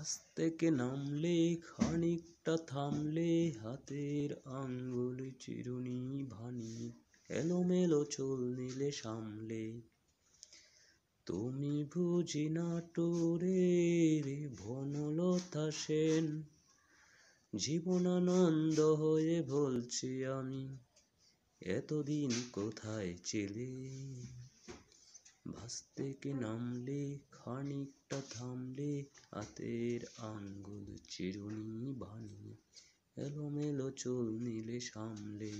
আকাশ থেকে নামলে খানিকটা থামলে হাতের আঙ্গুল চিরুনি ভানি এলোমেলো চুল নিলে সামলে তুমি বুঝি নাটোরে বনলতা সেন জীবনানন্দ হয়ে বলছি আমি এতদিন কোথায় ছিলে গাছ থেকে নামলে খানিকটা থামলে হাতের আঙ্গুল চিরুনি বানিয়ে এলোমেলো চুল নিলে সামলে